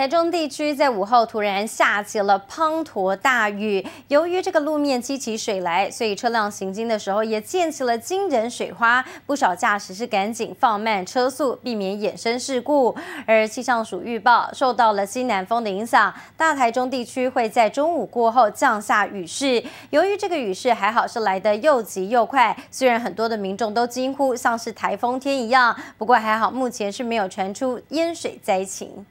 台中地区在午后突然下起了滂沱大雨，由于这个路面积起水来，所以车辆行经的时候也溅起了惊人水花，不少驾驶是赶紧放慢车速，避免衍生事故。而气象署预报，受到了西南风的影响，大台中地区会在中午过后降下雨势。由于这个雨势还好是来得又急又快，虽然很多的民众都惊呼像是台风天一样，不过还好目前是没有传出淹水灾情。